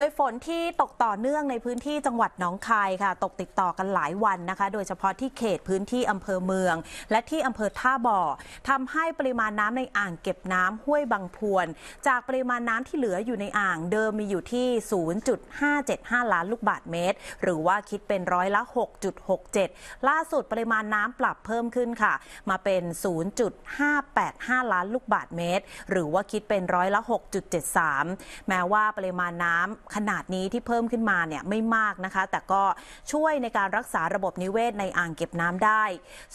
โดยฝนที่ตกต่อเนื่องในพื้นที่จังหวัดหนองคายค่ะ ตกติดต่อกันหลายวันนะคะ โดยเฉพาะที่เขตพื้นที่อำเภอเมือง และที่อำเภอท่าบ่อทำให้ปริมาณน้ำในอ่างเก็บน้ำห้วยบางพวน จากปริมาณน้ำที่เหลืออยู่ในอ่าง เดิมมีอยู่ที่ 0.575ล้านลูกบาศก์เมตร หรือว่าคิดเป็นร้อยละ 6.67 ล่าสุดปริมาณน้ำปรับเพิ่มขึ้นค่ะ มาเป็น 0.585 ล้านลูกบาศก์เมตร หรือว่าคิดเป็นร้อยละ 6.73 แม้ว่าปริมาณน้ำขนาดนี้ที่เพิ่มขึ้นมาเนี่ยไม่มากนะคะ แต่ก็ช่วยในการรักษาระบบนิเวศในอ่างเก็บน้ำได้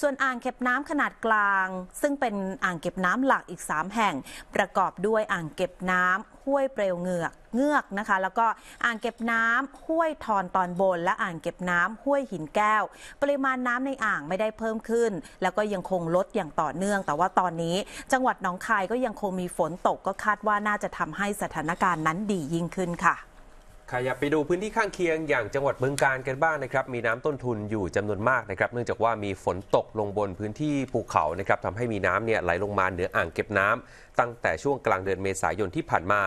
ส่วนอ่างเก็บน้ำขนาดกลาง ซึ่งเป็นอ่างเก็บน้ำหลักอีก 3 แห่ง ประกอบด้วยอ่างเก็บน้ำ ห้วยเปลวเงือก เงือกนะคะ แล้วก็อ่างเก็บน้ำห้วยทอนตอนบนและอ่างเก็บน้ำห้วยหินแก้ว ปริมาณน้ำในอ่างไม่ได้เพิ่มขึ้น แล้วก็ยังคงลดอย่างต่อเนื่อง แต่ว่าตอนนี้จังหวัดหนองคายก็ยังคงมีฝนตกก็คาดว่าน่าจะทำให้สถานการณ์นั้นดียิ่งขึ้นค่ะขยับไปดูพื้นที่ข้างเคียงอย่างจังหวัดเมืองการกันบ้างนะครับมีน้ำต้นทุนอยู่จำนวนมากนะครับเนื่องจากว่ามีฝนตกลงบนพื้นที่ภูเขานะครับทำให้มีน้ำเนี่ยไหลลงมาเหนืออ่างเก็บน้ำ ตั้งแต่ช่วงกลางเดือนเมษายนที่ผ่านมา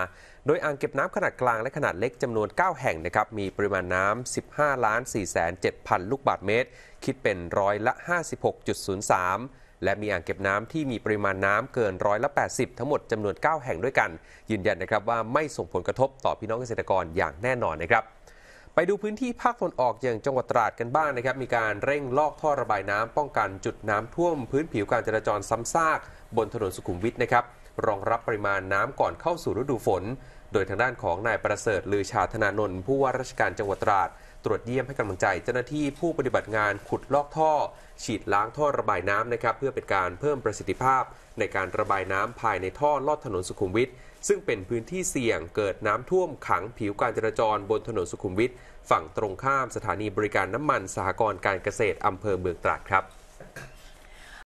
โดยอ่างเก็บน้ำขนาดกลางและขนาดเล็กจำนวน 9 แห่งนะครับมีปริมาณน้ำ15ล้าน4 7 0 0 0 ลูกบาทเมตรคิดเป็นร้อยละ 56.03และมีอ่างเก็บน้ำที่มีปริมาณน้ำเกินร้อยละ80 ทั้งหมดจำนวน9แห่งด้วยกัน ยืนยันนะครับว่าไม่ส่งผลกระทบต่อพี่น้องเกษตรกรอย่างแน่นอนนะครับ ไปดูพื้นที่ภาคตนออกอย่างจังหวัดตราดกันบ้างนะครับ มีการเร่งลอกท่อระบายน้ำ ป้องกันจุดน้ำท่วม พื้นผิวการจราจรซ้ำซากบนถนนสุขุมวิทนะครับ รองรับปริมาณน้ำก่อนเข้าสู่ฤดูฝน โดยทางด้านของนายประเสริฐลือชาธนานนท์ผู้ว่าราชการจังหวัดตราดตรวจเยี่ยมให้กำลังใจเจ้าหน้าที่ผู้ปฏิบัติงานขุดลอกท่อ ฉีดล้างท่อระบายน้ำนะครับ เพื่อเป็นการเพิ่มประสิทธิภาพ ในการระบายน้ำภายในท่อลอดถนนสุขุมวิทซึ่งเป็นพื้นที่เสี่ยงเกิดน้ำท่วมขังผิวการจราจรบนถนนสุขุมวิทฝั่งตรงข้ามสถานีบริการน้ำมันสหกรณ์การเกษตรอำเภอเมืองตราดครับ